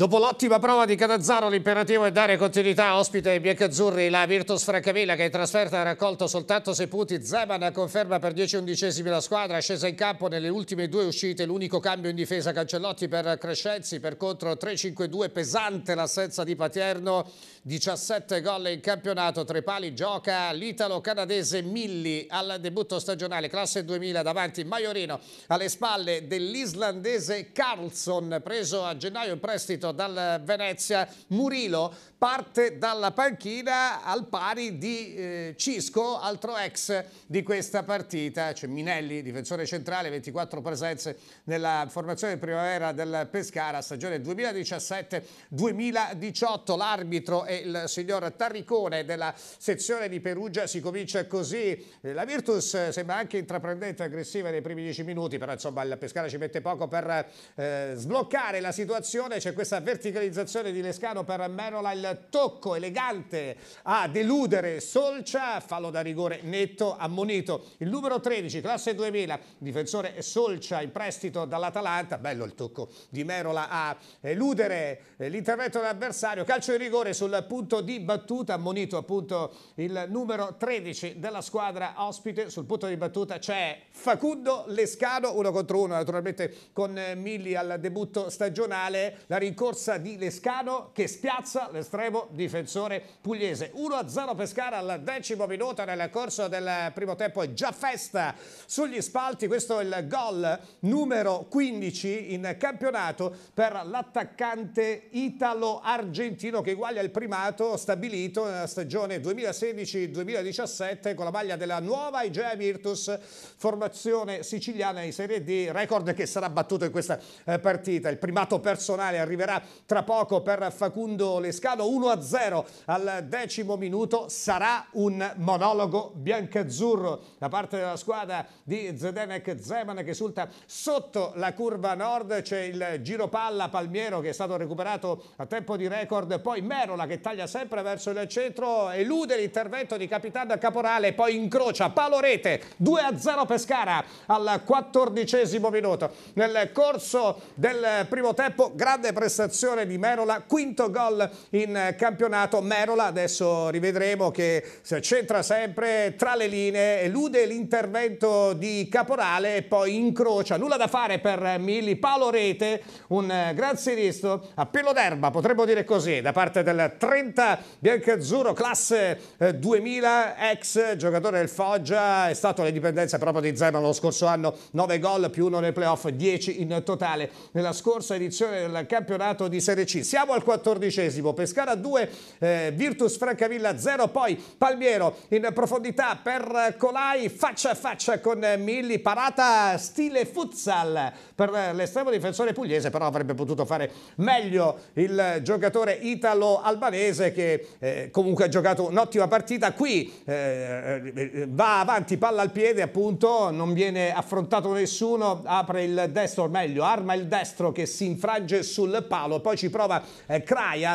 Dopo l'ottima prova di Canazzaro, l'imperativo è dare continuità ospite ai biancazzurri la Virtus Francavilla che in trasferta ha raccolto soltanto 6 punti. Zeman conferma per 10 undicesimi la squadra, scesa in campo nelle ultime due uscite, l'unico cambio in difesa Cancellotti per Crescenzi, per contro 3-5-2, pesante l'assenza di Paterno, 17 gol in campionato, tre pali, gioca l'italo-canadese Milli al debutto stagionale, classe 2000 davanti Maiorino, alle spalle dell'islandese Carlson, preso a gennaio in prestito dal Venezia. Murilo parte dalla panchina al pari di eh, Cisco, altro ex di questa partita. C'è Minelli, difensore centrale, 24 presenze nella formazione primavera del Pescara, stagione 2017-2018. L'arbitro è il signor Tarricone della sezione di Perugia. Si comincia così. Eh, la Virtus sembra anche intraprendente e aggressiva nei primi dieci minuti, però insomma il Pescara ci mette poco per eh, sbloccare la situazione. C'è questa verticalizzazione di Lescano per Merola il tocco elegante a deludere Solcia, fallo da rigore netto ammonito. Il numero 13, classe 2000, difensore Solcia in prestito dall'Atalanta, bello il tocco di Merola a eludere eh, l'intervento dell'avversario, calcio di rigore sul punto di battuta, ammonito appunto il numero 13 della squadra ospite, sul punto di battuta c'è Facundo Lescano, uno contro uno naturalmente con Milli al debutto stagionale, la rincorsa corsa di Lescano che spiazza l'estremo difensore pugliese. 1-0 Pescara al decimo minuto nel corso del primo tempo è già festa sugli spalti. Questo è il gol numero 15 in campionato per l'attaccante italo-argentino che uguaglia il primato stabilito nella stagione 2016-2017 con la maglia della nuova Igea Virtus, formazione siciliana in Serie D, record che sarà battuto in questa eh, partita. Il primato personale arriverà giocherà tra poco per Facundo Lescano 1-0 al decimo minuto sarà un monologo biancazzurro da parte della squadra di Zdenek Zeman che esulta sotto la curva nord c'è il giro palla Palmiero che è stato recuperato a tempo di record poi Merola che taglia sempre verso il centro elude l'intervento di Capitano Caporale poi incrocia palo rete 2-0 Pescara al quattordicesimo minuto nel corso del primo tempo grande prestazione tassazione di Merola, quinto gol in campionato. Merola, adesso rivedremo che c'entra sempre tra le linee, elude l'intervento di Caporale e poi incrocia. Nulla da fare per Mili. Paolo Rete, un gran sinistro, appello d'erba, potremmo dire così, da parte del 30 biancazzurro, classe 2000, eh, ex giocatore del Foggia, è stato alle dipendenze proprio di Zeman lo scorso anno, 9 gol più 1 nei playoff, 10 in totale nella scorsa edizione del campionato campionato di Serie C. Siamo al quattordicesimo, Pescara 2, eh, Virtus Francavilla 0, poi Palmiero in profondità per Colai, faccia a faccia con Milli, parata stile futsal per l'estremo difensore pugliese, però avrebbe potuto fare meglio il giocatore italo-albanese che eh, comunque ha giocato un'ottima partita. Qui eh, eh va avanti, palla al piede appunto, non viene affrontato nessuno, apre il destro, meglio arma il destro che si infrange sul palo palo, poi ci prova eh,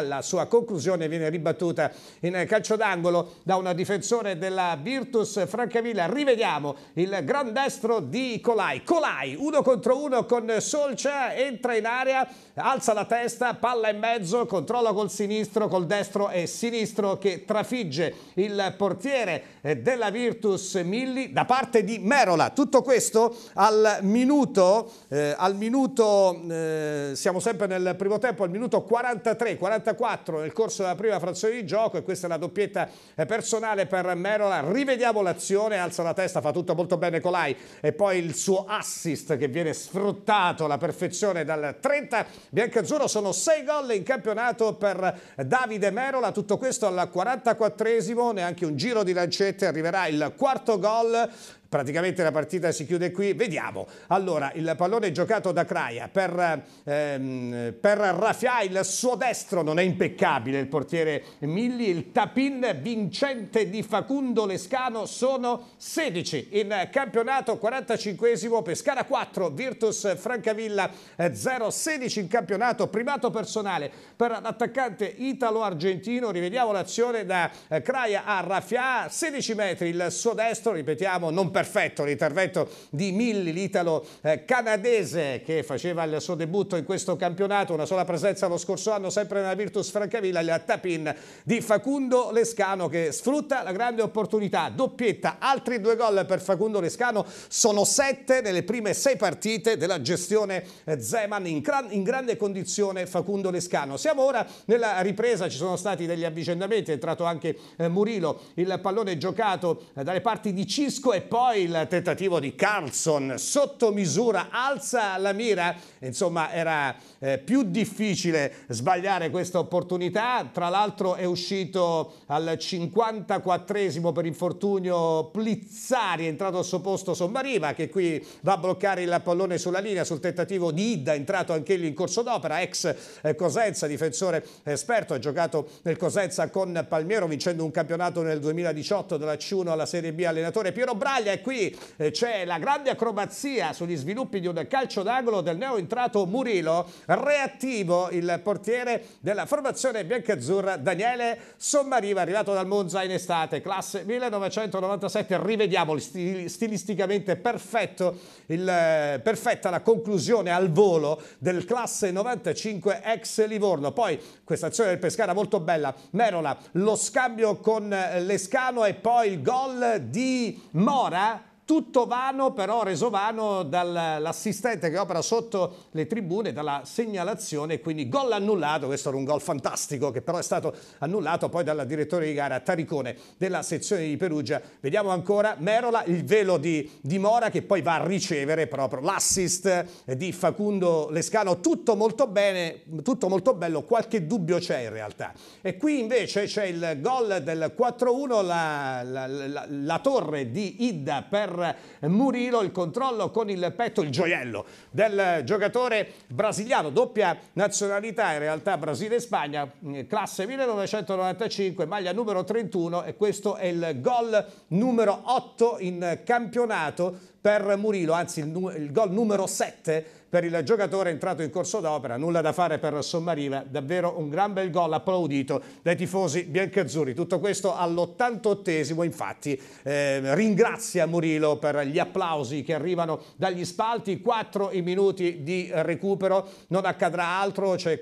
la sua conclusione viene ribattuta in eh, calcio d'angolo da una difensore della Virtus Francavilla. Rivediamo il gran destro di Colai. Colai, uno contro uno con Solcia, entra in area, alza la testa, palla in mezzo, controlla col sinistro, col destro e sinistro che trafigge il portiere eh, della Virtus Milli da parte di Merola. Tutto questo al minuto, eh, al minuto eh, siamo sempre nel primo primo tempo al minuto 43-44 nel corso della prima frazione di gioco e questa è la doppietta eh, personale per Merola. Rivediamo l'azione, alza la testa, fa tutto molto bene Colai e poi il suo assist che viene sfruttato alla perfezione dal 30 biancazzurro. Sono 6 gol in campionato per Davide Merola, tutto questo al 44esimo, neanche un giro di lancette, arriverà il quarto gol praticamente la partita si chiude qui, vediamo. Allora, il pallone giocato da Craia per, ehm, per Raffià, il suo destro non è impeccabile, il portiere Milli, il tapin vincente di Facundo Lescano, sono 16 in campionato, 45esimo, Pescara 4, Virtus Francavilla 0, eh, 16 in campionato, primato personale per l'attaccante italo-argentino, rivediamo l'azione da Craia eh, a Raffià, 16 metri il suo destro, ripetiamo, non per perfetto l'intervento di Milli, l'italo eh, canadese che faceva il suo debutto in questo campionato, una sola presenza lo scorso anno sempre nella Virtus Francavilla, il tap-in di Facundo Lescano che sfrutta la grande opportunità, doppietta, altri due gol per Facundo Lescano, sono sette nelle prime sei partite della gestione eh, Zeman in, in grande condizione Facundo Lescano. Siamo ora nella ripresa, ci sono stati degli avvicinamenti, è entrato anche eh, Murilo, il pallone giocato dalle parti di Cisco e poi poi il tentativo di Carlson sotto misura alza la mira, insomma era eh, più difficile sbagliare questa opportunità, tra l'altro è uscito al 54esimo per infortunio Plizzari, è entrato al suo posto Sommariva che qui va a bloccare il pallone sulla linea sul tentativo di Idda, entrato anche lì in corso d'opera, ex eh, Cosenza, difensore esperto, ha giocato nel Cosenza con Palmiero vincendo un campionato nel 2018 dalla C1 alla Serie B allenatore Piero Braglia qui eh, c'è la grande acrobazia sugli sviluppi di un calcio d'angolo del neo entrato Murilo, reattivo il portiere della formazione biancazzurra Daniele Sommariva, arrivato dal Monza in estate, classe 1997, rivediamo stilisticamente perfetto, il, eh, perfetta la conclusione al volo del classe 95 ex Livorno, poi questa azione del Pescara molto bella, Merola lo scambio con eh, Lescano e poi il gol di Mora tutto vano però reso vano dall'assistente che opera sotto le tribune, dalla segnalazione, quindi gol annullato, questo era un gol fantastico che però è stato annullato poi dal direttore di gara Taricone della sezione di Perugia. Vediamo ancora Merola, il velo di, di Mora che poi va a ricevere proprio l'assist di Facundo Lescano, tutto molto bene, tutto molto bello, qualche dubbio c'è in realtà. E qui invece c'è il gol del 4-1, la, la, la, la torre di Idda per per Murilo, il controllo con il petto, il gioiello del giocatore brasiliano, doppia nazionalità in realtà Brasile e Spagna, eh, classe 1995, maglia numero 31 e questo è il gol numero 8 in campionato per Murilo, anzi il, il gol numero 7 per il giocatore entrato in corso d'opera, nulla da fare per Sommariva, davvero un gran bel gol applaudito dai tifosi biancazzurri. Tutto questo all'88esimo, infatti eh, ringrazia Murilo per gli applausi che arrivano dagli spalti, 4 i minuti di recupero, non accadrà altro, c'è cioè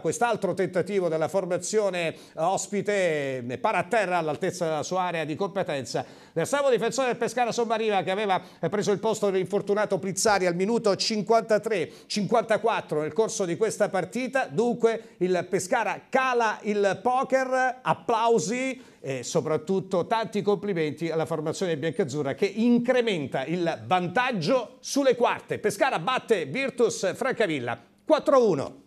quest'altro tentativo della formazione ospite eh, a terra all'altezza della sua area di competenza. Versavo difensore del Pescara Sommariva che aveva preso il posto dell'infortunato Pizzari al minuto 53 53-54 nel corso di questa partita. Dunque il Pescara cala il poker, applausi e soprattutto tanti complimenti alla formazione biancazzurra che incrementa il vantaggio sulle quarte. Pescara batte Virtus Francavilla 4-1.